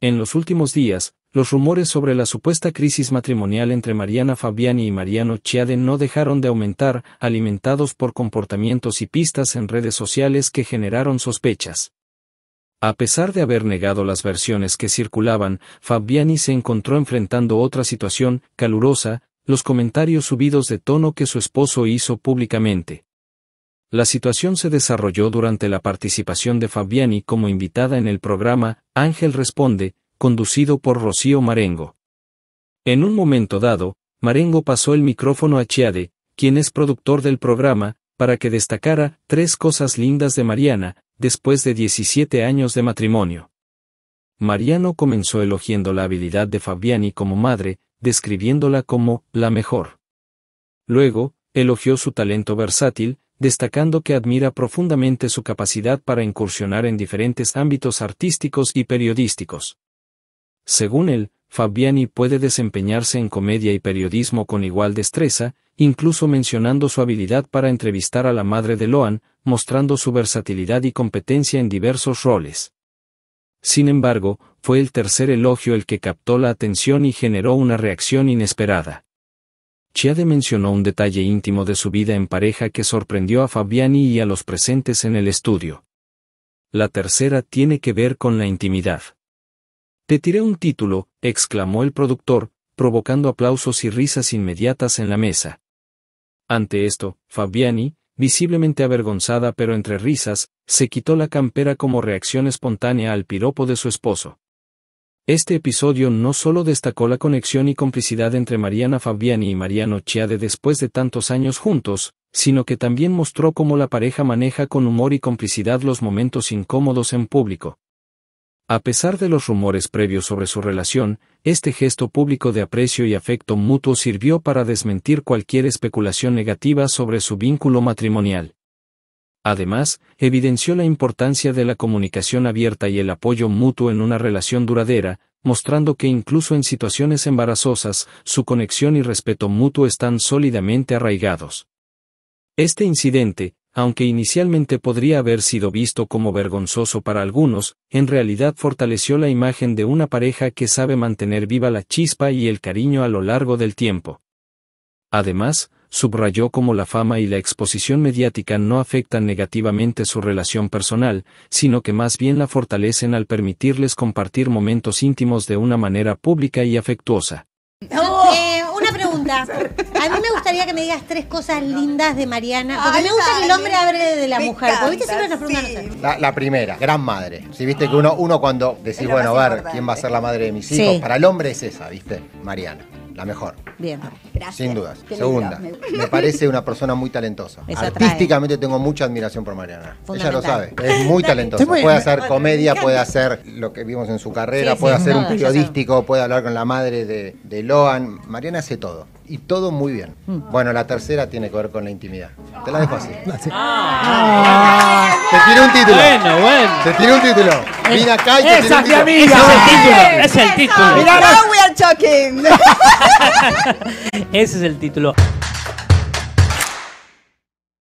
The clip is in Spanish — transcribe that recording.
En los últimos días, los rumores sobre la supuesta crisis matrimonial entre Mariana Fabiani y Mariano Chiade no dejaron de aumentar, alimentados por comportamientos y pistas en redes sociales que generaron sospechas. A pesar de haber negado las versiones que circulaban, Fabiani se encontró enfrentando otra situación, calurosa, los comentarios subidos de tono que su esposo hizo públicamente. La situación se desarrolló durante la participación de Fabiani como invitada en el programa Ángel Responde, conducido por Rocío Marengo. En un momento dado, Marengo pasó el micrófono a Chiade, quien es productor del programa, para que destacara tres cosas lindas de Mariana, después de 17 años de matrimonio. Mariano comenzó elogiando la habilidad de Fabiani como madre, describiéndola como la mejor. Luego, elogió su talento versátil, destacando que admira profundamente su capacidad para incursionar en diferentes ámbitos artísticos y periodísticos. Según él, Fabiani puede desempeñarse en comedia y periodismo con igual destreza, incluso mencionando su habilidad para entrevistar a la madre de Loan, mostrando su versatilidad y competencia en diversos roles. Sin embargo, fue el tercer elogio el que captó la atención y generó una reacción inesperada. Chiade mencionó un detalle íntimo de su vida en pareja que sorprendió a Fabiani y a los presentes en el estudio. La tercera tiene que ver con la intimidad. Te tiré un título, exclamó el productor, provocando aplausos y risas inmediatas en la mesa. Ante esto, Fabiani, visiblemente avergonzada pero entre risas, se quitó la campera como reacción espontánea al piropo de su esposo. Este episodio no solo destacó la conexión y complicidad entre Mariana Fabiani y Mariano Chiade después de tantos años juntos, sino que también mostró cómo la pareja maneja con humor y complicidad los momentos incómodos en público. A pesar de los rumores previos sobre su relación, este gesto público de aprecio y afecto mutuo sirvió para desmentir cualquier especulación negativa sobre su vínculo matrimonial. Además, evidenció la importancia de la comunicación abierta y el apoyo mutuo en una relación duradera, mostrando que incluso en situaciones embarazosas, su conexión y respeto mutuo están sólidamente arraigados. Este incidente, aunque inicialmente podría haber sido visto como vergonzoso para algunos, en realidad fortaleció la imagen de una pareja que sabe mantener viva la chispa y el cariño a lo largo del tiempo. Además, subrayó cómo la fama y la exposición mediática no afectan negativamente su relación personal, sino que más bien la fortalecen al permitirles compartir momentos íntimos de una manera pública y afectuosa. Oh. Eh, una pregunta. A mí me gustaría que me digas tres cosas lindas de Mariana, porque me gusta el hombre de la mujer. ¿Viste? Siempre la, primera, gran madre. Si viste que uno, uno cuando decís, bueno, a ver, ¿quién va a ser la madre de mis hijos? Para el hombre es esa, ¿viste? Mariana la mejor. Bien, gracias. Sin dudas. Segunda, me parece una persona muy talentosa. Artísticamente eh. tengo mucha admiración por Mariana. Ella lo sabe, es muy talentosa. puede hacer comedia, puede hacer lo que vimos en su carrera, puede hacer un periodístico, puede hablar con la madre de, Loan. Mariana hace todo y todo muy bien. Mm. Bueno, la tercera tiene que ver con la intimidad. Te la dejo así. Ah. Ah. te tiré un título. Bueno, bueno. Te tiré un título. Mira acá Esa es mi amiga. Ese es el título. Es el título. Now we are talking. Ese es el título.